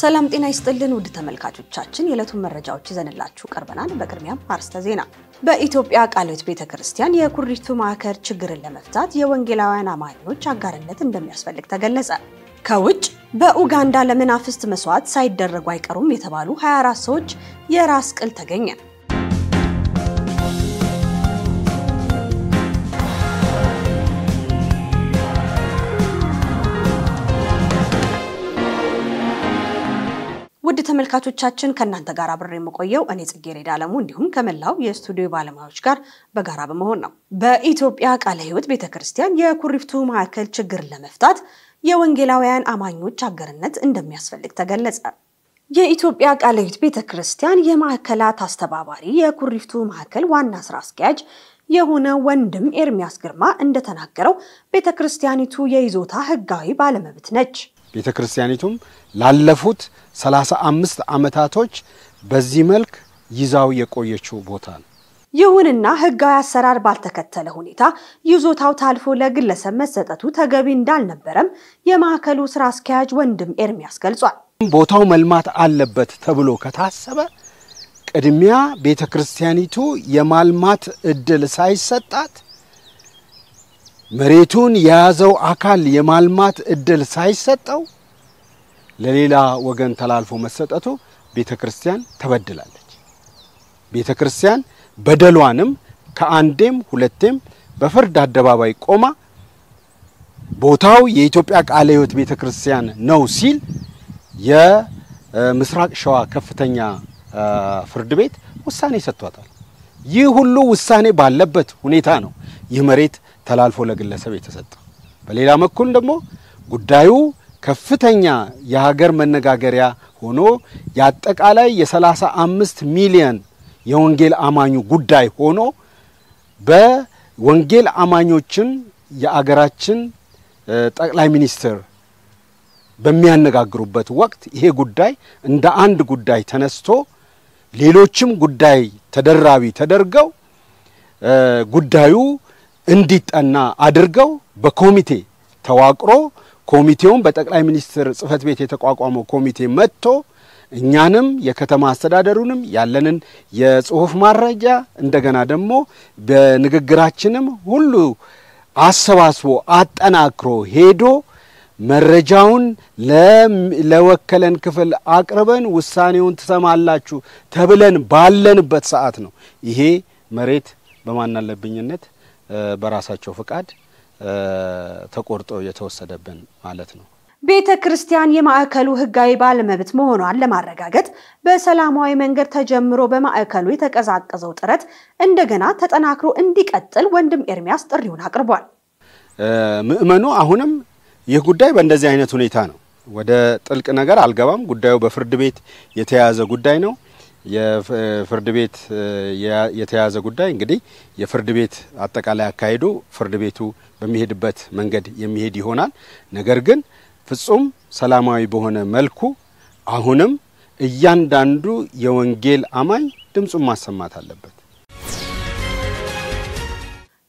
ሰላም ጤና ይስጥልን ውድ ተመልካቾቻችን፣ የዕለቱን መረጃዎች ይዘንላችሁ ቀርበናል። በቅድሚያም አርዕስተ ዜና። በኢትዮጵያ ቃልዮት ቤተ ክርስቲያን የኩሪፍቱ ማዕከል ችግርን ለመፍታት የወንጌላውያን አማኞች አጋርነት እንደሚያስፈልግ ተገለጸ። ከውጭ በኡጋንዳ ለመናፍስት መስዋዕት ሳይደረጉ አይቀሩም የተባሉ 24 ሰዎች የራስ ቅል ተገኘ። ተመልካቾቻችን ከእናንተ ጋር አብሬ የምቆየው እኔ ጽጌረዳ አለሙ እንዲሁም ከመላው የስቱዲዮ ባለሙያዎች ጋር በጋራ በመሆን ነው። በኢትዮጵያ ቃለ ሕይወት ቤተ ክርስቲያን የኩሪፍቱ ማዕከል ችግር ለመፍታት የወንጌላውያን አማኞች አገርነት እንደሚያስፈልግ ተገለጸ። የኢትዮጵያ ቃለ ሕይወት ቤተ ክርስቲያን የማዕከላት አስተባባሪ የኩሪፍቱ ማዕከል ዋና ስራ አስኪያጅ የሆነ ወንድም ኤርሚያስ ግርማ እንደተናገረው ቤተ ክርስቲያኒቱ የይዞታ ህጋዊ ባለመብት ነች። ቤተ ክርስቲያኒቱም ላለፉት ሰላሳ አምስት ዓመታቶች በዚህ መልክ ይዛው የቆየችው ቦታ ነው። ይሁንና ሕጋዊ አሰራር ባልተከተለ ሁኔታ ይዞታው ታልፎ ለግለሰብ መሰጠቱ ተገቢ እንዳልነበረም የማዕከሉ ስራ አስኪያጅ ወንድም ኤርሚያስ ገልጿል። ቦታው መልማት አለበት ተብሎ ከታሰበ ቅድሚያ ቤተ ክርስቲያኒቱ የማልማት እድል ሳይሰጣት መሬቱን የያዘው አካል የማልማት እድል ሳይሰጠው ለሌላ ወገን ተላልፎ መሰጠቱ ቤተ ክርስቲያን ተበድላለች። ቤተ ክርስቲያን በደሏንም ከአንዴም ሁለቴም በፍርድ አደባባይ ቆማ ቦታው የኢትዮጵያ ቃለ ሕይወት ቤተ ክርስቲያን ነው ሲል የምስራቅ ሸዋ ከፍተኛ ፍርድ ቤት ውሳኔ ሰጥቷታል። ይህ ሁሉ ውሳኔ ባለበት ሁኔታ ነው ይህ መሬት ተላልፎ ለግለሰብ የተሰጠ፣ በሌላ በኩል ደግሞ ጉዳዩ ከፍተኛ የሀገር መነጋገሪያ ሆኖ የአጠቃላይ የ35 ሚሊዮን የወንጌል አማኙ ጉዳይ ሆኖ በወንጌል አማኞችን የአገራችን ጠቅላይ ሚኒስትር በሚያነጋግሩበት ወቅት ይሄ ጉዳይ እንደ አንድ ጉዳይ ተነስቶ ሌሎችም ጉዳይ ተደራቢ ተደርገው ጉዳዩ እንዲጠና አድርገው በኮሚቴ ተዋቅሮ ኮሚቴውን በጠቅላይ ሚኒስትር ጽህፈት ቤት የተቋቋመው ኮሚቴ መጥቶ እኛንም የከተማ አስተዳደሩንም ያለንን የጽሁፍ ማረጃ እንደገና ደግሞ በንግግራችንም ሁሉ አሰባስቦ አጠናክሮ ሄዶ መረጃውን ለወከለን ክፍል አቅርበን ውሳኔውን ትሰማላችሁ ተብለን ባለንበት ሰዓት ነው ይሄ መሬት በማናለብኝነት በራሳቸው ፍቃድ ተቆርጦ የተወሰደብን ማለት ነው። ቤተ ክርስቲያን የማዕከሉ ሕጋዊ ባለመብት መሆኗን ለማረጋገጥ በሰላማዊ መንገድ ተጀምሮ በማዕከሉ የተቀዛቀዘው ጥረት እንደገና ተጠናክሮ እንዲቀጥል ወንድም ኤርሚያስ ጥሪውን አቅርቧል። ምእመኑ አሁንም ይህ ጉዳይ በእንደዚህ አይነት ሁኔታ ነው። ወደ ጥልቅ ነገር አልገባም። ጉዳዩ በፍርድ ቤት የተያያዘ ጉዳይ ነው። የፍርድ ቤት የተያዘ ጉዳይ እንግዲህ የፍርድ ቤት አጠቃላይ አካሄዱ ፍርድ ቤቱ በሚሄድበት መንገድ የሚሄድ ይሆናል። ነገር ግን ፍጹም ሰላማዊ በሆነ መልኩ አሁንም እያንዳንዱ የወንጌል አማኝ ድምፁን ማሰማት አለበት።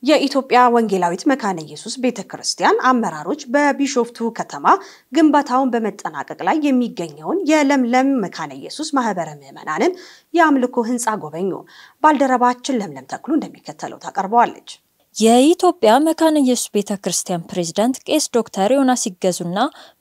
የኢትዮጵያ ወንጌላዊት መካነ ኢየሱስ ቤተ ክርስቲያን አመራሮች በቢሾፍቱ ከተማ ግንባታውን በመጠናቀቅ ላይ የሚገኘውን የለምለም መካነ ኢየሱስ ማህበረ ምዕመናንን የአምልኮ ህንፃ ጎበኙ። ባልደረባችን ለምለም ተክሉ እንደሚከተለው ታቀርበዋለች። የኢትዮጵያ መካነ ኢየሱስ ቤተ ክርስቲያን ፕሬዝዳንት ቄስ ዶክተር ዮናስ ይገዙና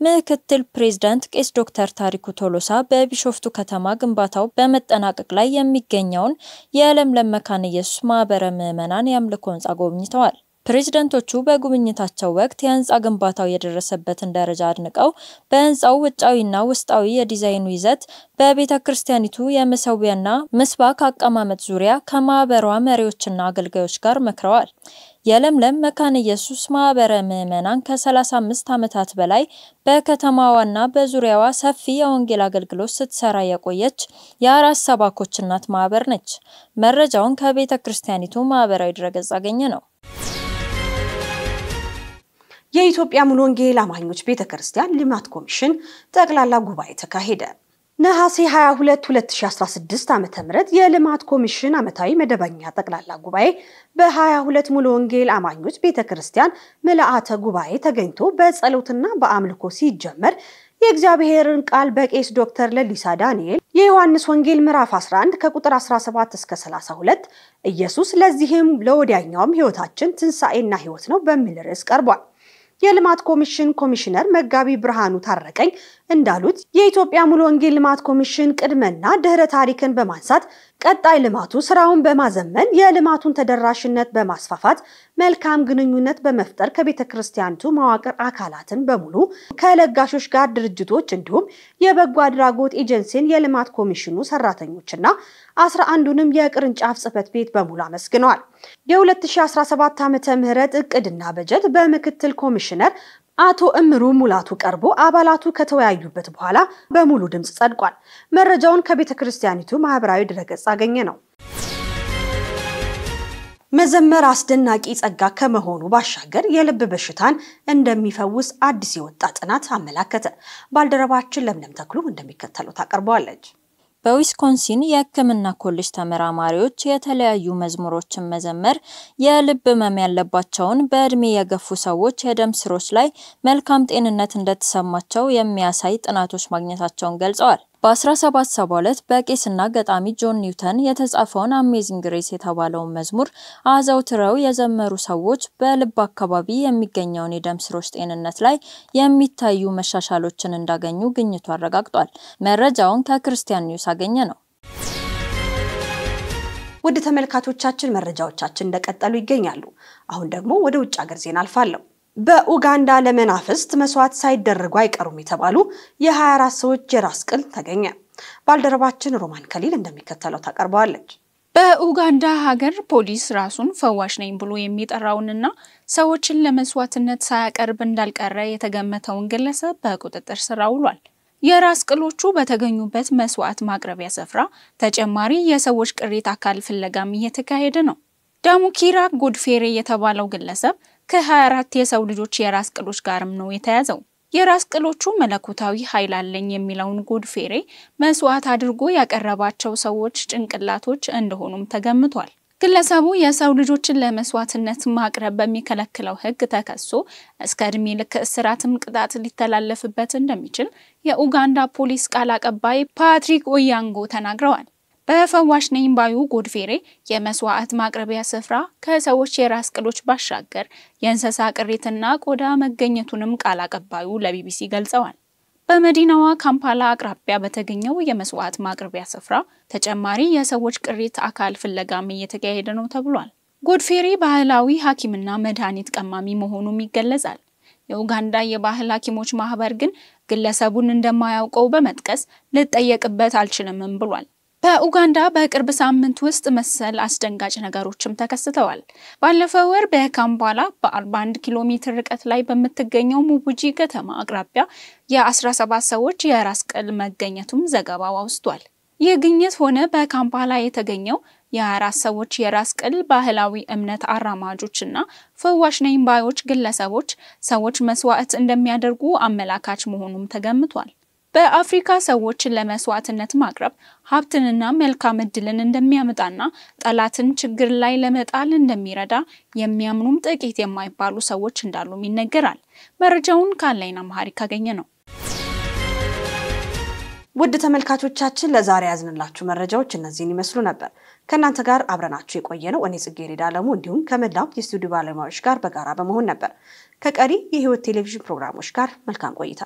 ምክትል ፕሬዝዳንት ቄስ ዶክተር ታሪኩ ቶሎሳ በቢሾፍቱ ከተማ ግንባታው በመጠናቀቅ ላይ የሚገኘውን የለምለም መካነ ኢየሱስ ማህበረ ምዕመናን የአምልኮ ህንፃ ጎብኝተዋል። ፕሬዝደንቶቹ በጉብኝታቸው ወቅት የህንፃ ግንባታው የደረሰበትን ደረጃ አድንቀው በህንፃው ውጫዊና ውስጣዊ የዲዛይኑ ይዘት በቤተ ክርስቲያኒቱ የመሰዊያና ምስባክ አቀማመጥ ዙሪያ ከማህበሯ መሪዎችና አገልጋዮች ጋር መክረዋል። የለምለም መካነ ኢየሱስ ማህበረ ምዕመናን ከ35 ዓመታት በላይ በከተማዋና በዙሪያዋ ሰፊ የወንጌል አገልግሎት ስትሰራ የቆየች የአራት ሰባኮች እናት ማህበር ነች። መረጃውን ከቤተ ክርስቲያኒቱ ማህበራዊ ድረገጽ አገኘ ነው። የኢትዮጵያ ሙሉ ወንጌል አማኞች ቤተ ክርስቲያን ልማት ኮሚሽን ጠቅላላ ጉባኤ ተካሄደ። ነሐሴ 22 2016 ዓ.ም የልማት ኮሚሽን ዓመታዊ መደበኛ ጠቅላላ ጉባኤ በ22 ሙሉ ወንጌል አማኞች ቤተ ክርስቲያን ምልአተ ጉባኤ ተገኝቶ በጸሎትና በአምልኮ ሲጀመር የእግዚአብሔርን ቃል በቄስ ዶክተር ለሊሳ ዳንኤል የዮሐንስ ወንጌል ምዕራፍ 11 ከቁጥር 17 እስከ 32 ኢየሱስ ለዚህም ለወዲያኛውም ሕይወታችን ትንሣኤና ሕይወት ነው በሚል ርዕስ ቀርቧል። የልማት ኮሚሽን ኮሚሽነር መጋቢ ብርሃኑ ታረቀኝ እንዳሉት የኢትዮጵያ ሙሉ ወንጌል ልማት ኮሚሽን ቅድመና ድህረ ታሪክን በማንሳት ቀጣይ ልማቱ ስራውን በማዘመን የልማቱን ተደራሽነት በማስፋፋት መልካም ግንኙነት በመፍጠር ከቤተ ክርስቲያንቱ መዋቅር አካላትን በሙሉ ከለጋሾች ጋር ድርጅቶች፣ እንዲሁም የበጎ አድራጎት ኤጀንሲን፣ የልማት ኮሚሽኑ ሰራተኞችና አስራ አንዱንም የቅርንጫፍ ጽህፈት ቤት በሙሉ አመስግነዋል። የ2017 ም እቅድና በጀት በምክትል ኮሚሽነር አቶ እምሩ ሙላቱ ቀርቦ አባላቱ ከተወያዩበት በኋላ በሙሉ ድምፅ ጸድቋል። መረጃውን ከቤተ ክርስቲያኒቱ ማህበራዊ ድረገጽ አገኘ ነው። መዘመር አስደናቂ ጸጋ ከመሆኑ ባሻገር የልብ በሽታን እንደሚፈውስ አዲስ የወጣ ጥናት አመላከተ። ባልደረባችን ለምለም ተክሉ እንደሚከተለው ታቀርበዋለች። በዊስኮንሲን የሕክምና ኮሌጅ ተመራማሪዎች የተለያዩ መዝሙሮችን መዘመር የልብ ህመም ያለባቸውን በእድሜ የገፉ ሰዎች የደም ስሮች ላይ መልካም ጤንነት እንደተሰማቸው የሚያሳይ ጥናቶች ማግኘታቸውን ገልጸዋል። በ1772 በቄስና ገጣሚ ጆን ኒውተን የተጻፈውን አሜዚንግ ግሬስ የተባለውን መዝሙር አዘውትረው የዘመሩ ሰዎች በልብ አካባቢ የሚገኘውን የደም ስሮች ጤንነት ላይ የሚታዩ መሻሻሎችን እንዳገኙ ግኝቱ አረጋግጧል። መረጃውን ከክርስቲያን ኒውስ አገኘ ነው። ውድ ተመልካቾቻችን መረጃዎቻችን እንደቀጠሉ ይገኛሉ። አሁን ደግሞ ወደ ውጭ ሀገር ዜና አልፋለሁ። በኡጋንዳ ለመናፍስት መስዋዕት ሳይደረጉ አይቀሩም የተባሉ የ24 ሰዎች የራስ ቅል ተገኘ። ባልደረባችን ሮማን ከሊል እንደሚከተለው ታቀርበዋለች። በኡጋንዳ ሀገር ፖሊስ ራሱን ፈዋሽ ነኝ ብሎ የሚጠራውንና ሰዎችን ለመስዋዕትነት ሳያቀርብ እንዳልቀረ የተገመተውን ግለሰብ በቁጥጥር ስር አውሏል። የራስ ቅሎቹ በተገኙበት መስዋዕት ማቅረቢያ ስፍራ ተጨማሪ የሰዎች ቅሪት አካል ፍለጋም እየተካሄደ ነው። ዳሙኪራ ጎድፌሬ የተባለው ግለሰብ ከ24 የሰው ልጆች የራስ ቅሎች ጋርም ነው የተያዘው። የራስ ቅሎቹ መለኮታዊ ኃይል አለኝ የሚለውን ጉድ ፌሬ መስዋዕት አድርጎ ያቀረባቸው ሰዎች ጭንቅላቶች እንደሆኑም ተገምቷል። ግለሰቡ የሰው ልጆችን ለመስዋዕትነት ማቅረብ በሚከለክለው ሕግ ተከሶ እስከ እድሜ ልክ እስራትም ቅጣት ሊተላለፍበት እንደሚችል የኡጋንዳ ፖሊስ ቃል አቀባይ ፓትሪክ ኦያንጎ ተናግረዋል። በፈዋሽነኝ ባዩ ጎድፌሬ የመስዋዕት ማቅረቢያ ስፍራ ከሰዎች የራስ ቅሎች ባሻገር የእንስሳ ቅሪትና ቆዳ መገኘቱንም ቃል አቀባዩ ለቢቢሲ ገልጸዋል። በመዲናዋ ካምፓላ አቅራቢያ በተገኘው የመስዋዕት ማቅረቢያ ስፍራ ተጨማሪ የሰዎች ቅሪት አካል ፍለጋም እየተካሄደ ነው ተብሏል። ጎድፌሬ ባህላዊ ሐኪምና መድኃኒት ቀማሚ መሆኑም ይገለጻል። የኡጋንዳ የባህል ሐኪሞች ማህበር ግን ግለሰቡን እንደማያውቀው በመጥቀስ ልጠየቅበት አልችልምም ብሏል። በኡጋንዳ በቅርብ ሳምንት ውስጥ መሰል አስደንጋጭ ነገሮችም ተከስተዋል። ባለፈው ወር በካምባላ በ41 ኪሎ ሜትር ርቀት ላይ በምትገኘው ሙቡጂ ከተማ አቅራቢያ የ17 ሰዎች የራስ ቅል መገኘቱም ዘገባው አውስቷል። ይህ ግኝት ሆነ በካምፓላ የተገኘው የአራት ሰዎች የራስ ቅል ባህላዊ እምነት አራማጆችና ፈዋሽ ነኝ ባዮች ግለሰቦች ሰዎች መስዋዕት እንደሚያደርጉ አመላካች መሆኑም ተገምቷል። በአፍሪካ ሰዎችን ለመስዋዕትነት ማቅረብ ሀብትንና መልካም እድልን እንደሚያመጣና ጠላትን ችግር ላይ ለመጣል እንደሚረዳ የሚያምኑም ጥቂት የማይባሉ ሰዎች እንዳሉም ይነገራል። መረጃውን ካለይና መሀሪ ካገኘ ነው። ውድ ተመልካቾቻችን ለዛሬ ያዝንላችሁ መረጃዎች እነዚህን ይመስሉ ነበር። ከእናንተ ጋር አብረናችሁ የቆየ ነው እኔ ጽጌሬዳ አለሙ እንዲሁም ከመላው የስቱዲዮ ባለሙያዎች ጋር በጋራ በመሆን ነበር። ከቀሪ የህይወት ቴሌቪዥን ፕሮግራሞች ጋር መልካም ቆይታ